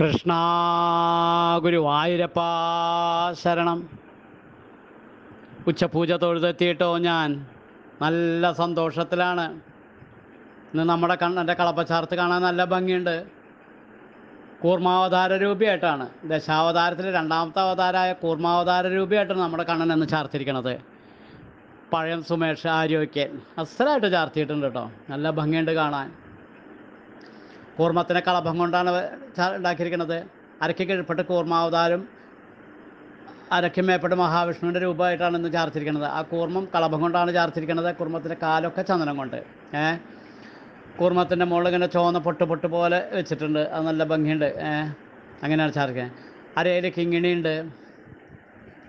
കൃഷ്ണ ഗുരുവായൂരപ്പാ ശരണം ഉച്ചപൂജ തൊഴുതെത്തിയിട്ടോ ഞാൻ നല്ല സന്തോഷത്തിലാണ് ഇന്ന് നമ്മുടെ കണ്ണൻ്റെ കളപ്പച്ചാർത്ത് കാണാൻ നല്ല ഭംഗിയുണ്ട് കൂർമാവതാര രൂപിയായിട്ടാണ് ദശാവതാരത്തിൽ രണ്ടാമത്തെ അവതാരമായ കൂർമാവതാര രൂപിയായിട്ടാണ് നമ്മുടെ കണ്ണൻ എന്ന് ചാർത്തിരിക്കണത് പഴയം സുമേഷ് ആര്യൊക്കെ അസലായിട്ട് ചാർത്തിയിട്ടുണ്ട് കേട്ടോ നല്ല ഭംഗിയുണ്ട് കാണാൻ കൂർമ്മത്തിനേക്കാൾ അഭം കൊണ്ടാണ് ഉണ്ടാക്കിയിരിക്കുന്നത് അരക്കി കീഴ്പ്പെട്ട് കൂർമാവതാരം അരക്കിമേപ്പെട്ട് മഹാവിഷ്ണുവിൻ്റെ രൂപമായിട്ടാണ് ഇന്ന് ചാർത്തിരിക്കുന്നത് ആ കൂർമ്മം കളഭം കൊണ്ടാണ് ചാർത്തിരിക്കുന്നത് കുർമ്മത്തിൻ്റെ കാലൊക്കെ ചന്ദനം കൊണ്ട് ഏഹ് കൂർമ്മത്തിൻ്റെ മുകളിൽ ഇങ്ങനെ ചുവന്ന പൊട്ട് പൊട്ട് പോലെ വെച്ചിട്ടുണ്ട് അത് നല്ല ഭംഗിയുണ്ട് ഏഹ് അങ്ങനെയാണ് ചാർക്കാൻ അരയിൽ കിങ്ങിണിയുണ്ട്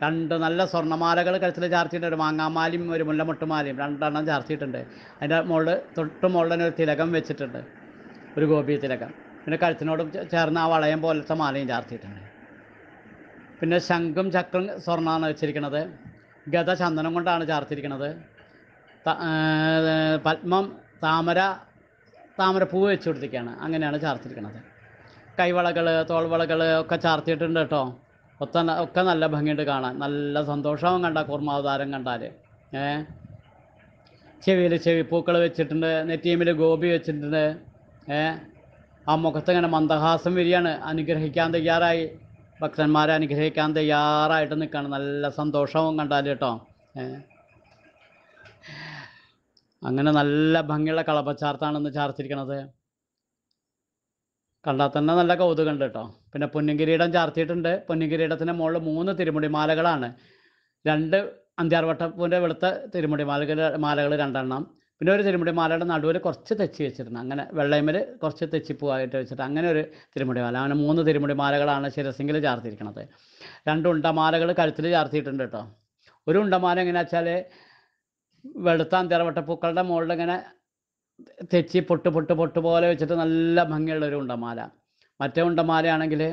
രണ്ട് നല്ല സ്വർണ്ണമാലകൾ കഴുത്തിൽ ചാർച്ചിട്ടുണ്ട് ഒരു മാങ്ങാമാലയും ഒരു മുല്ലമൊട്ടുമാലയും രണ്ടെണ്ണം ചാർച്ചിട്ടുണ്ട് അതിൻ്റെ മുകളിൽ തൊട്ട് മുകളിൽ ഒരു തിലകം വെച്ചിട്ടുണ്ട് ഒരു ഗോപീയത്തിലൊക്കെ പിന്നെ കഴുത്തിനോട് ചേർന്ന് ആ വളയം പോലത്തെ മാലയും ചാർത്തിയിട്ടുണ്ട് പിന്നെ ശംഖും ചക്രം സ്വർണ്ണമാണ് വെച്ചിരിക്കുന്നത് ഗത ചന്ദനം കൊണ്ടാണ് ചാർത്തിരിക്കുന്നത് പത്മം താമര താമരപ്പൂവ് വെച്ച് കൊടുത്തിരിക്കുകയാണ് അങ്ങനെയാണ് ചാർത്തിരിക്കുന്നത് കൈവളകൾ തോൾവളകൾ ഒക്കെ ചാർത്തിയിട്ടുണ്ട് കേട്ടോ ഒത്ത ഒക്കെ നല്ല ഭംഗിയുണ്ട് കാണാൻ നല്ല സന്തോഷവും കണ്ട കുർമാവതാരം കണ്ടാൽ ഏ ചെവിയിൽ ചെവിപ്പൂക്കൾ വെച്ചിട്ടുണ്ട് നെറ്റീമിൽ ഗോപി വെച്ചിട്ടുണ്ട് ആ ഇങ്ങനെ മന്ദഹാസം വരികയാണ് അനുഗ്രഹിക്കാൻ തയ്യാറായി ഭക്തന്മാരെ അനുഗ്രഹിക്കാൻ തയ്യാറായിട്ട് നിൽക്കുകയാണ് നല്ല സന്തോഷവും കണ്ടാൽ കേട്ടോ അങ്ങനെ നല്ല ഭംഗിയുള്ള കളപ്പച്ചാർത്താണ് ചാർത്തിരിക്കണത് കണ്ടാൽ തന്നെ നല്ല കൗതുകമുണ്ട് കേട്ടോ പിന്നെ പൊന്നുകിരീടം ചാർത്തിയിട്ടുണ്ട് പൊന്നുകിരീടത്തിൻ്റെ മുകളിൽ മൂന്ന് തിരുമുടി മാലകളാണ് രണ്ട് അന്ത്യാർവട്ടപ്പൂവിൻ്റെ വെളുത്ത തിരുമുടി മാലകൾ മാലകൾ രണ്ടെണ്ണം പിന്നെ ഒരു തിരുമുടി മാലയുടെ നടുവിൽ കുറച്ച് തെച്ചി വെച്ചിരുന്നു അങ്ങനെ വെള്ളയമ്മൽ കുറച്ച് തെച്ചിപ്പൂവായിട്ട് വെച്ചിട്ട് അങ്ങനെ ഒരു തിരുമുടി മാല അങ്ങനെ മൂന്ന് തിരുമുടി മാലകളാണ് ശിരസിങ്കിൽ ചാർത്തിയിരിക്കുന്നത് രണ്ട് ഉണ്ടമാലകൾ കഴുത്തിൽ ചാർത്തിയിട്ടുണ്ട് കേട്ടോ ഒരു ഉണ്ടമാല എങ്ങനെയാ വെച്ചാൽ വെളുത്ത അന്തിറവട്ടപ്പൂക്കളുടെ മുകളിൽ ഇങ്ങനെ തെച്ചി പൊട്ട് പൊട്ട് പൊട്ട് പോലെ വെച്ചിട്ട് നല്ല ഭംഗിയുള്ള ഒരു ഉണ്ടമാല മറ്റേ ഉണ്ടമാലയാണെങ്കിൽ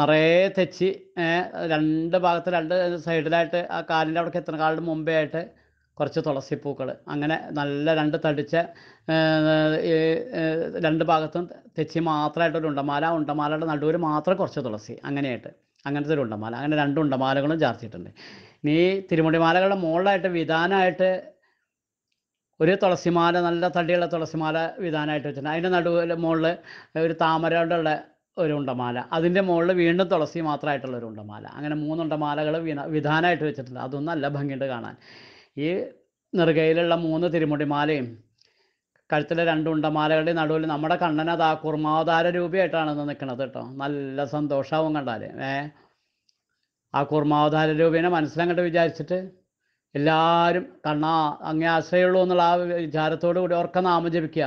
നിറയെ തെച്ചി രണ്ട് ഭാഗത്ത് രണ്ട് സൈഡിലായിട്ട് ആ കാലിൻ്റെ അവിടെ എത്തുന്ന കാലിൻ്റെ മുമ്പേ ആയിട്ട് കുറച്ച് തുളസിപ്പൂക്കൾ അങ്ങനെ നല്ല രണ്ട് തടിച്ച രണ്ട് ഭാഗത്തും തെച്ചി ഒരു ഉണ്ടമാല ഉണ്ടമാലയുടെ നടുവിൽ മാത്രം കുറച്ച് തുളസി അങ്ങനെയായിട്ട് അങ്ങനത്തെ ഒരു ഉണ്ടമാല അങ്ങനെ രണ്ട് ഉണ്ടമാലകളും ചാർത്തിയിട്ടുണ്ട് ഇനി തിരുമുടിമാലകളുടെ മുകളിലായിട്ട് വിധാനമായിട്ട് ഒരു തുളസിമാല നല്ല തടിയുള്ള തുളസിമാല വിധാനമായിട്ട് വെച്ചിട്ടുണ്ട് അതിൻ്റെ നടുവിൽ മുകളിൽ ഒരു കൊണ്ടുള്ള ഒരു ഉണ്ടമാല അതിൻ്റെ മുകളിൽ വീണ്ടും തുളസി മാത്രമായിട്ടുള്ള ഒരു ഉണ്ടമാല അങ്ങനെ മൂന്നുണ്ടമാലകൾ വിന വിധാനമായിട്ട് വെച്ചിട്ടുണ്ട് അതൊന്നും അല്ല ഭംഗിയുണ്ട് കാണാൻ ഈ നെറുകയിലുള്ള മൂന്ന് തിരുമുടിമാലയും കഴുത്തിലെ രണ്ട് ഉണ്ടമാലകളുടെ നടുവിൽ നമ്മുടെ കണ്ണന അത് കുർമാവതാര രൂപയായിട്ടാണ് ഇന്ന് നിൽക്കുന്നത് കേട്ടോ നല്ല സന്തോഷമാവും കണ്ടാൽ ഏ ആ കുർമാവതാര രൂപേനെ മനസ്സിലങ്ങോട്ട് വിചാരിച്ചിട്ട് എല്ലാവരും കണ്ണാ അങ്ങേ ആശ്രയുള്ളൂ എന്നുള്ള ആ വിചാരത്തോടു കൂടി ഓർക്ക നാമം ജപിക്കുക